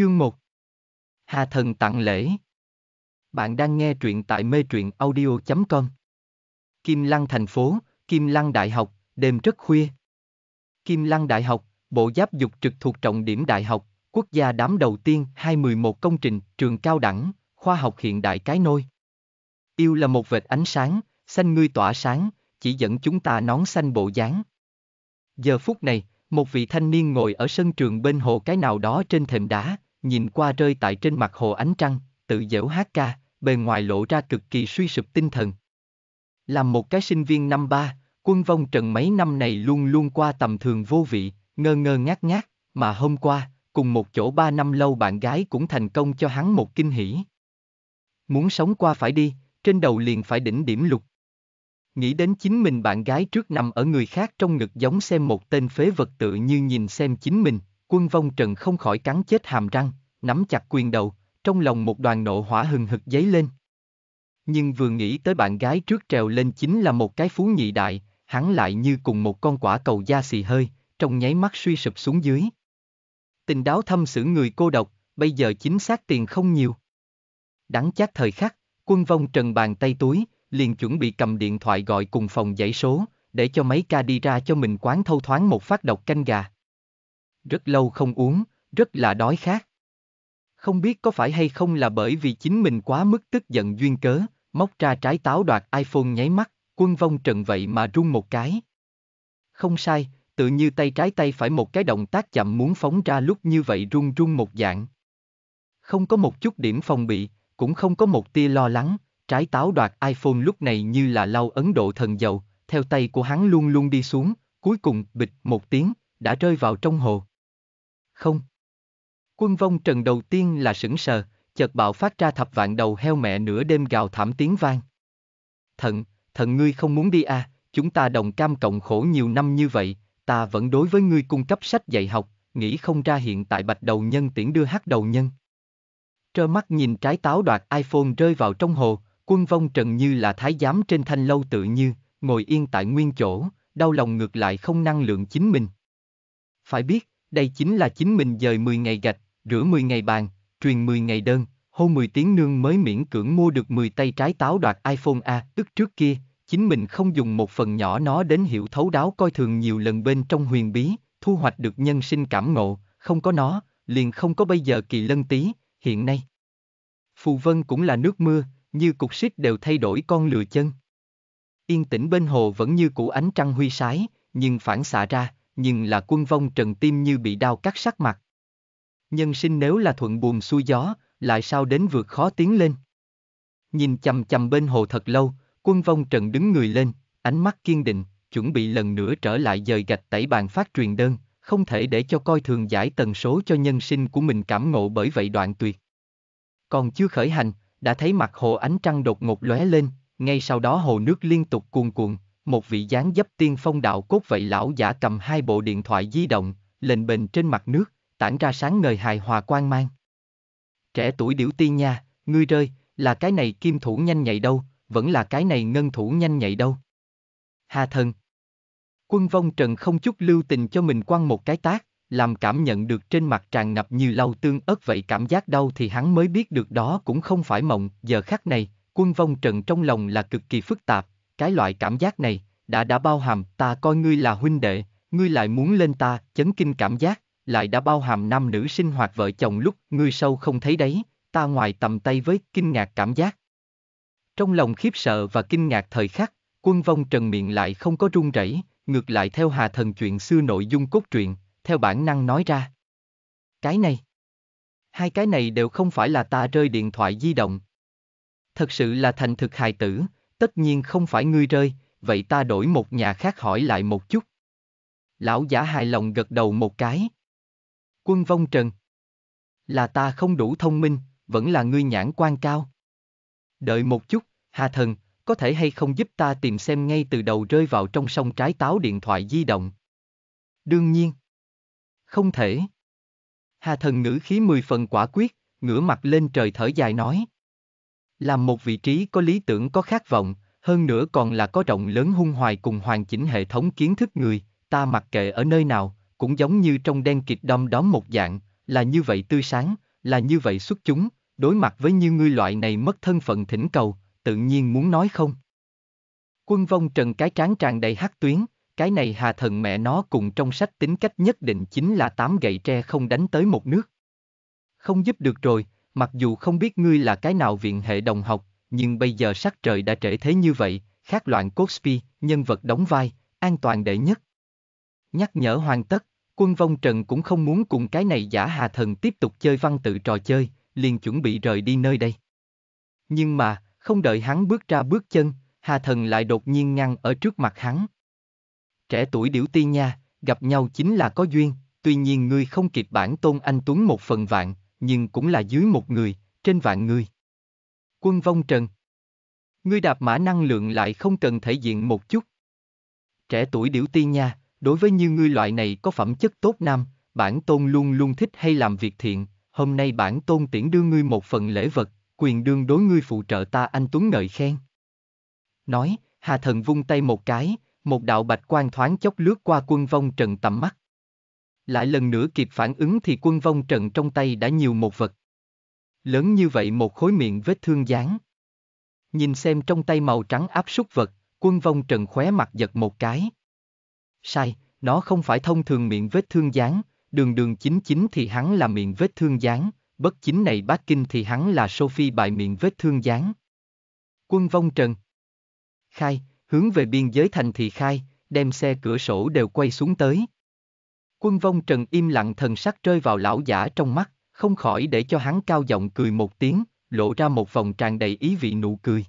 Chương 1 Hà Thần tặng lễ Bạn đang nghe truyện tại mê truyện audio.com Kim Lăng thành phố, Kim Lăng Đại học, đêm rất khuya. Kim Lăng Đại học, Bộ Giáp Dục trực thuộc trọng điểm Đại học, quốc gia đám đầu tiên 211 công trình, trường cao đẳng, khoa học hiện đại cái nôi. Yêu là một vệt ánh sáng, xanh ngươi tỏa sáng, chỉ dẫn chúng ta nón xanh bộ dáng. Giờ phút này, một vị thanh niên ngồi ở sân trường bên hồ cái nào đó trên thềm đá, nhìn qua rơi tại trên mặt hồ ánh trăng, tự dễu hát ca, bề ngoài lộ ra cực kỳ suy sụp tinh thần. Làm một cái sinh viên năm ba, quân vong trần mấy năm này luôn luôn qua tầm thường vô vị, ngơ ngơ ngác ngác, mà hôm qua, cùng một chỗ ba năm lâu bạn gái cũng thành công cho hắn một kinh hỉ. Muốn sống qua phải đi, trên đầu liền phải đỉnh điểm lục. Nghĩ đến chính mình bạn gái trước nằm ở người khác trong ngực giống xem một tên phế vật tự như nhìn xem chính mình, Quân vong trần không khỏi cắn chết hàm răng, nắm chặt quyền đầu, trong lòng một đoàn nộ hỏa hừng hực dấy lên. Nhưng vừa nghĩ tới bạn gái trước trèo lên chính là một cái phú nhị đại, hắn lại như cùng một con quả cầu da xì hơi, trong nháy mắt suy sụp xuống dưới. Tình đáo thâm xử người cô độc, bây giờ chính xác tiền không nhiều. Đắng chát thời khắc, quân vong trần bàn tay túi, liền chuẩn bị cầm điện thoại gọi cùng phòng dãy số, để cho mấy ca đi ra cho mình quán thâu thoáng một phát độc canh gà rất lâu không uống, rất là đói khát. Không biết có phải hay không là bởi vì chính mình quá mức tức giận duyên cớ, móc ra trái táo đoạt iPhone nháy mắt, quân vong trần vậy mà run một cái. Không sai, tự như tay trái tay phải một cái động tác chậm muốn phóng ra lúc như vậy run run một dạng. Không có một chút điểm phòng bị, cũng không có một tia lo lắng, trái táo đoạt iPhone lúc này như là lau Ấn Độ thần dầu, theo tay của hắn luôn luôn đi xuống, cuối cùng bịch một tiếng, đã rơi vào trong hồ không. Quân vong trần đầu tiên là sững sờ, chợt bạo phát ra thập vạn đầu heo mẹ nửa đêm gào thảm tiếng vang. Thận, thận ngươi không muốn đi à, chúng ta đồng cam cộng khổ nhiều năm như vậy, ta vẫn đối với ngươi cung cấp sách dạy học, nghĩ không ra hiện tại bạch đầu nhân tiễn đưa hát đầu nhân. Trơ mắt nhìn trái táo đoạt iPhone rơi vào trong hồ, quân vong trần như là thái giám trên thanh lâu tự như, ngồi yên tại nguyên chỗ, đau lòng ngược lại không năng lượng chính mình. Phải biết, đây chính là chính mình dời 10 ngày gạch, rửa 10 ngày bàn, truyền 10 ngày đơn, hô 10 tiếng nương mới miễn cưỡng mua được 10 tay trái táo đoạt iPhone A, tức trước kia, chính mình không dùng một phần nhỏ nó đến hiểu thấu đáo coi thường nhiều lần bên trong huyền bí, thu hoạch được nhân sinh cảm ngộ, không có nó, liền không có bây giờ kỳ lân tí, hiện nay. Phù vân cũng là nước mưa, như cục xích đều thay đổi con lừa chân. Yên tĩnh bên hồ vẫn như cũ ánh trăng huy sái, nhưng phản xạ ra, nhưng là quân vong trần tim như bị đau cắt sắc mặt. Nhân sinh nếu là thuận buồm xuôi gió, lại sao đến vượt khó tiến lên. Nhìn chầm chầm bên hồ thật lâu, quân vong trần đứng người lên, ánh mắt kiên định, chuẩn bị lần nữa trở lại dời gạch tẩy bàn phát truyền đơn, không thể để cho coi thường giải tần số cho nhân sinh của mình cảm ngộ bởi vậy đoạn tuyệt. Còn chưa khởi hành, đã thấy mặt hồ ánh trăng đột ngột lóe lên, ngay sau đó hồ nước liên tục cuồn cuộn, một vị dáng dấp tiên phong đạo cốt vậy lão giả cầm hai bộ điện thoại di động, lệnh bình trên mặt nước, tản ra sáng ngời hài hòa quang mang. Trẻ tuổi điểu tiên nha, ngươi rơi, là cái này kim thủ nhanh nhạy đâu, vẫn là cái này ngân thủ nhanh nhạy đâu. Hà thần. Quân vong trần không chút lưu tình cho mình quăng một cái tác, làm cảm nhận được trên mặt tràn ngập như lau tương ớt vậy cảm giác đau thì hắn mới biết được đó cũng không phải mộng, giờ khắc này, quân vong trần trong lòng là cực kỳ phức tạp, cái loại cảm giác này, đã đã bao hàm ta coi ngươi là huynh đệ, ngươi lại muốn lên ta, chấn kinh cảm giác, lại đã bao hàm nam nữ sinh hoạt vợ chồng lúc ngươi sâu không thấy đấy, ta ngoài tầm tay với kinh ngạc cảm giác. Trong lòng khiếp sợ và kinh ngạc thời khắc, quân vong trần miệng lại không có run rẩy, ngược lại theo hà thần chuyện xưa nội dung cốt truyện, theo bản năng nói ra. Cái này. Hai cái này đều không phải là ta rơi điện thoại di động. Thật sự là thành thực hài tử, tất nhiên không phải ngươi rơi, vậy ta đổi một nhà khác hỏi lại một chút. Lão giả hài lòng gật đầu một cái. Quân vong trần. Là ta không đủ thông minh, vẫn là ngươi nhãn quan cao. Đợi một chút, Hà Thần, có thể hay không giúp ta tìm xem ngay từ đầu rơi vào trong sông trái táo điện thoại di động. Đương nhiên. Không thể. Hà Thần ngữ khí mười phần quả quyết, ngửa mặt lên trời thở dài nói. Làm một vị trí có lý tưởng có khát vọng, hơn nữa còn là có rộng lớn hung hoài cùng hoàn chỉnh hệ thống kiến thức người, ta mặc kệ ở nơi nào, cũng giống như trong đen kịch đom đóm một dạng, là như vậy tươi sáng, là như vậy xuất chúng, đối mặt với như ngươi loại này mất thân phận thỉnh cầu, tự nhiên muốn nói không. Quân vong trần cái tráng tràn đầy hắc tuyến, cái này hà thần mẹ nó cùng trong sách tính cách nhất định chính là tám gậy tre không đánh tới một nước. Không giúp được rồi, Mặc dù không biết ngươi là cái nào viện hệ đồng học, nhưng bây giờ sắc trời đã trễ thế như vậy, khác loạn cốt spi, nhân vật đóng vai, an toàn đệ nhất. Nhắc nhở hoàn tất, quân vong trần cũng không muốn cùng cái này giả hà thần tiếp tục chơi văn tự trò chơi, liền chuẩn bị rời đi nơi đây. Nhưng mà, không đợi hắn bước ra bước chân, hà thần lại đột nhiên ngăn ở trước mặt hắn. Trẻ tuổi điểu ti nha, gặp nhau chính là có duyên, tuy nhiên ngươi không kịp bản tôn anh Tuấn một phần vạn, nhưng cũng là dưới một người, trên vạn người. Quân vong trần. Ngươi đạp mã năng lượng lại không cần thể diện một chút. Trẻ tuổi điểu ti nha, đối với như ngươi loại này có phẩm chất tốt nam, bản tôn luôn luôn thích hay làm việc thiện, hôm nay bản tôn tiễn đưa ngươi một phần lễ vật, quyền đương đối ngươi phụ trợ ta anh Tuấn ngợi khen. Nói, Hà Thần vung tay một cái, một đạo bạch quan thoáng chốc lướt qua quân vong trần tầm mắt. Lại lần nữa kịp phản ứng thì quân vong trận trong tay đã nhiều một vật. Lớn như vậy một khối miệng vết thương dán. Nhìn xem trong tay màu trắng áp súc vật, quân vong trần khóe mặt giật một cái. Sai, nó không phải thông thường miệng vết thương dán, đường đường chính chính thì hắn là miệng vết thương dán, bất chính này bát kinh thì hắn là Sophie bại miệng vết thương dán. Quân vong trần. Khai, hướng về biên giới thành thì khai, đem xe cửa sổ đều quay xuống tới. Quân vong trần im lặng thần sắc rơi vào lão giả trong mắt, không khỏi để cho hắn cao giọng cười một tiếng, lộ ra một vòng tràn đầy ý vị nụ cười.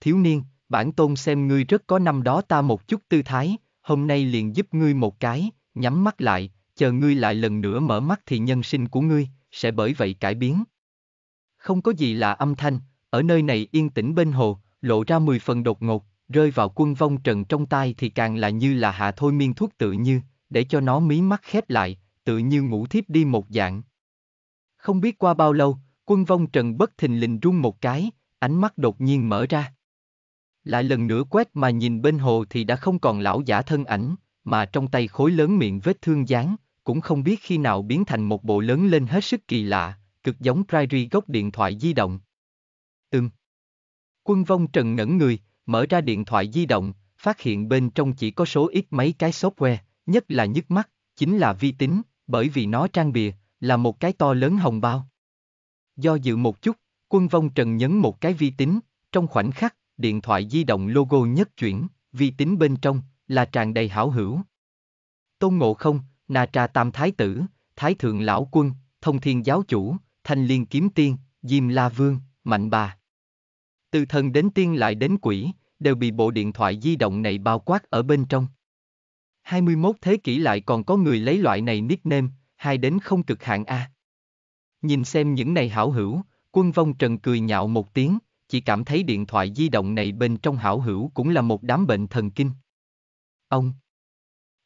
Thiếu niên, bản tôn xem ngươi rất có năm đó ta một chút tư thái, hôm nay liền giúp ngươi một cái, nhắm mắt lại, chờ ngươi lại lần nữa mở mắt thì nhân sinh của ngươi, sẽ bởi vậy cải biến. Không có gì là âm thanh, ở nơi này yên tĩnh bên hồ, lộ ra mười phần đột ngột, rơi vào quân vong trần trong tay thì càng là như là hạ thôi miên thuốc tự như, để cho nó mí mắt khép lại, tự như ngủ thiếp đi một dạng. Không biết qua bao lâu, quân vong trần bất thình lình rung một cái, ánh mắt đột nhiên mở ra. Lại lần nữa quét mà nhìn bên hồ thì đã không còn lão giả thân ảnh, mà trong tay khối lớn miệng vết thương dáng, cũng không biết khi nào biến thành một bộ lớn lên hết sức kỳ lạ, cực giống Prairie gốc điện thoại di động. Ừm. Quân vong trần ngẩn người, mở ra điện thoại di động, phát hiện bên trong chỉ có số ít mấy cái software, nhất là nhức mắt, chính là vi tính, bởi vì nó trang bìa, là một cái to lớn hồng bao. Do dự một chút, quân vong trần nhấn một cái vi tính, trong khoảnh khắc, điện thoại di động logo nhất chuyển, vi tính bên trong, là tràn đầy hảo hữu. Tôn Ngộ Không, nà Trà Tam Thái Tử, Thái Thượng Lão Quân, Thông Thiên Giáo Chủ, Thanh Liên Kiếm Tiên, Diêm La Vương, Mạnh Bà. Từ thần đến tiên lại đến quỷ, đều bị bộ điện thoại di động này bao quát ở bên trong. 21 thế kỷ lại còn có người lấy loại này nickname, hai đến không cực hạn a. Nhìn xem những này hảo hữu, quân vong trần cười nhạo một tiếng, chỉ cảm thấy điện thoại di động này bên trong hảo hữu cũng là một đám bệnh thần kinh. Ông.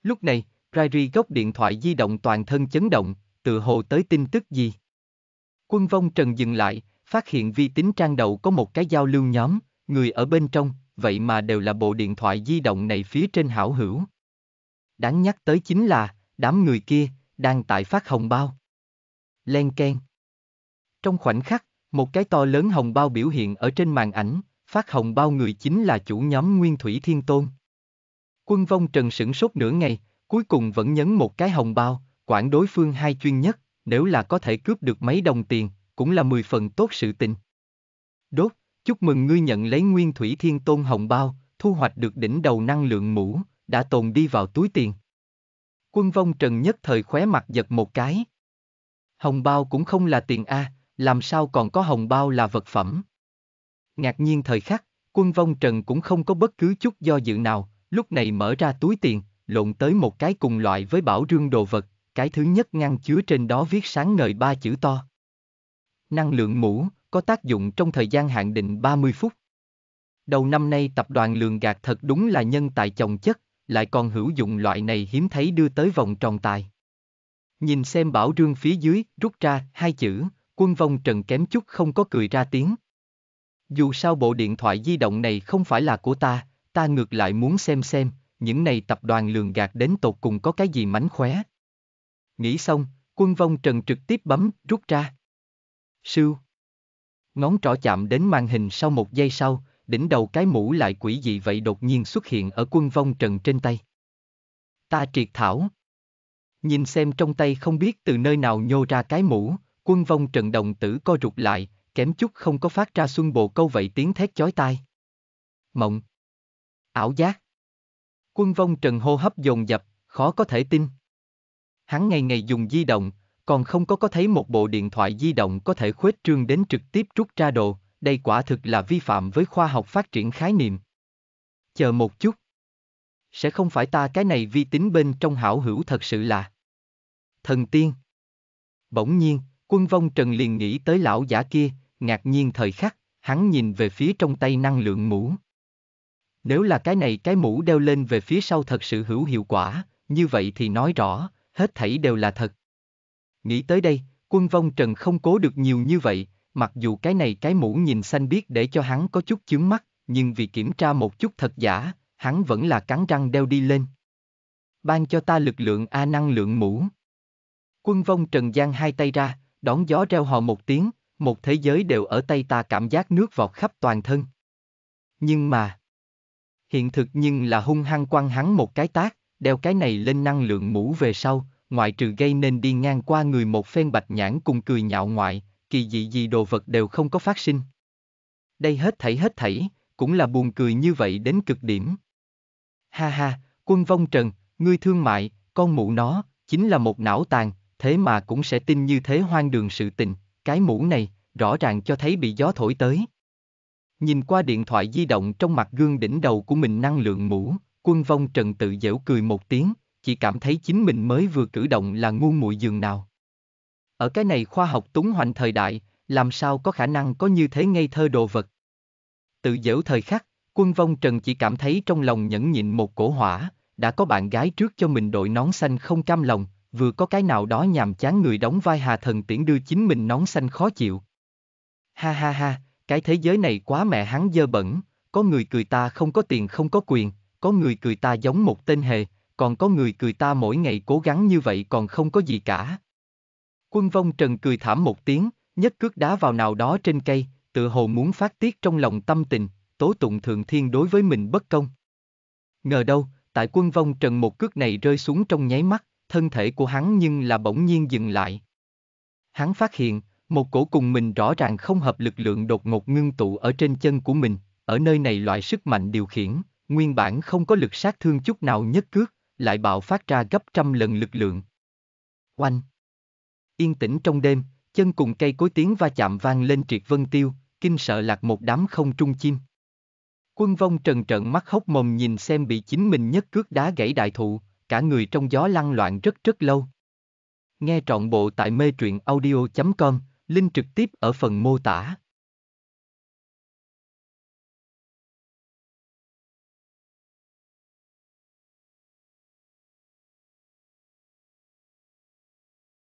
Lúc này, Rairi gốc điện thoại di động toàn thân chấn động, tự hồ tới tin tức gì. Quân vong trần dừng lại, phát hiện vi tính trang đầu có một cái giao lưu nhóm, người ở bên trong, vậy mà đều là bộ điện thoại di động này phía trên hảo hữu. Đáng nhắc tới chính là, đám người kia, đang tại phát hồng bao. Len keng. Trong khoảnh khắc, một cái to lớn hồng bao biểu hiện ở trên màn ảnh, phát hồng bao người chính là chủ nhóm Nguyên Thủy Thiên Tôn. Quân vong trần sửng sốt nửa ngày, cuối cùng vẫn nhấn một cái hồng bao, quản đối phương hai chuyên nhất, nếu là có thể cướp được mấy đồng tiền, cũng là mười phần tốt sự tình. Đốt, chúc mừng ngươi nhận lấy Nguyên Thủy Thiên Tôn hồng bao, thu hoạch được đỉnh đầu năng lượng mũ, đã tồn đi vào túi tiền. Quân vong trần nhất thời khóe mặt giật một cái. Hồng bao cũng không là tiền A, làm sao còn có hồng bao là vật phẩm. Ngạc nhiên thời khắc, quân vong trần cũng không có bất cứ chút do dự nào, lúc này mở ra túi tiền, lộn tới một cái cùng loại với bảo rương đồ vật, cái thứ nhất ngăn chứa trên đó viết sáng ngời ba chữ to. Năng lượng mũ, có tác dụng trong thời gian hạn định 30 phút. Đầu năm nay tập đoàn lường gạt thật đúng là nhân tài chồng chất, lại còn hữu dụng loại này hiếm thấy đưa tới vòng tròn tài. Nhìn xem bảo rương phía dưới, rút ra, hai chữ, quân vong trần kém chút không có cười ra tiếng. Dù sao bộ điện thoại di động này không phải là của ta, ta ngược lại muốn xem xem, những này tập đoàn lường gạt đến tột cùng có cái gì mánh khóe. Nghĩ xong, quân vong trần trực tiếp bấm, rút ra. Sưu. Ngón trỏ chạm đến màn hình sau một giây sau, đỉnh đầu cái mũ lại quỷ dị vậy đột nhiên xuất hiện ở quân vong trần trên tay. Ta triệt thảo. Nhìn xem trong tay không biết từ nơi nào nhô ra cái mũ, quân vong trần đồng tử co rụt lại, kém chút không có phát ra xuân bộ câu vậy tiếng thét chói tai. Mộng. Ảo giác. Quân vong trần hô hấp dồn dập, khó có thể tin. Hắn ngày ngày dùng di động, còn không có có thấy một bộ điện thoại di động có thể khuếch trương đến trực tiếp rút ra đồ, đây quả thực là vi phạm với khoa học phát triển khái niệm. Chờ một chút. Sẽ không phải ta cái này vi tính bên trong hảo hữu thật sự là thần tiên. Bỗng nhiên, quân vong trần liền nghĩ tới lão giả kia, ngạc nhiên thời khắc, hắn nhìn về phía trong tay năng lượng mũ. Nếu là cái này cái mũ đeo lên về phía sau thật sự hữu hiệu quả, như vậy thì nói rõ, hết thảy đều là thật. Nghĩ tới đây, quân vong trần không cố được nhiều như vậy, mặc dù cái này cái mũ nhìn xanh biết để cho hắn có chút chướng mắt, nhưng vì kiểm tra một chút thật giả, hắn vẫn là cắn răng đeo đi lên. Ban cho ta lực lượng A năng lượng mũ. Quân vong Trần Giang hai tay ra, đón gió reo hò một tiếng, một thế giới đều ở tay ta cảm giác nước vọt khắp toàn thân. Nhưng mà... Hiện thực nhưng là hung hăng quăng hắn một cái tác, đeo cái này lên năng lượng mũ về sau, ngoại trừ gây nên đi ngang qua người một phen bạch nhãn cùng cười nhạo ngoại, kỳ dị gì đồ vật đều không có phát sinh. Đây hết thảy hết thảy, cũng là buồn cười như vậy đến cực điểm. Ha ha, quân vong trần, ngươi thương mại, con mụ nó, chính là một não tàn, thế mà cũng sẽ tin như thế hoang đường sự tình, cái mũ này, rõ ràng cho thấy bị gió thổi tới. Nhìn qua điện thoại di động trong mặt gương đỉnh đầu của mình năng lượng mũ, quân vong trần tự dễu cười một tiếng, chỉ cảm thấy chính mình mới vừa cử động là ngu muội giường nào. Ở cái này khoa học túng hoành thời đại, làm sao có khả năng có như thế ngây thơ đồ vật. Tự giễu thời khắc, quân vong trần chỉ cảm thấy trong lòng nhẫn nhịn một cổ hỏa, đã có bạn gái trước cho mình đội nón xanh không cam lòng, vừa có cái nào đó nhàm chán người đóng vai hà thần tiễn đưa chính mình nón xanh khó chịu. Ha ha ha, cái thế giới này quá mẹ hắn dơ bẩn, có người cười ta không có tiền không có quyền, có người cười ta giống một tên hề, còn có người cười ta mỗi ngày cố gắng như vậy còn không có gì cả, Quân vong trần cười thảm một tiếng, nhất cước đá vào nào đó trên cây, tự hồ muốn phát tiết trong lòng tâm tình, tố tụng thượng thiên đối với mình bất công. Ngờ đâu, tại quân vong trần một cước này rơi xuống trong nháy mắt, thân thể của hắn nhưng là bỗng nhiên dừng lại. Hắn phát hiện, một cổ cùng mình rõ ràng không hợp lực lượng đột ngột ngưng tụ ở trên chân của mình, ở nơi này loại sức mạnh điều khiển, nguyên bản không có lực sát thương chút nào nhất cước, lại bạo phát ra gấp trăm lần lực lượng. Oanh! Yên tĩnh trong đêm, chân cùng cây cối tiếng va chạm vang lên triệt vân tiêu, kinh sợ lạc một đám không trung chim. Quân vong trần trận mắt hốc mồm nhìn xem bị chính mình nhất cước đá gãy đại thụ, cả người trong gió lăn loạn rất rất lâu. Nghe trọn bộ tại mê truyện audio.com, link trực tiếp ở phần mô tả.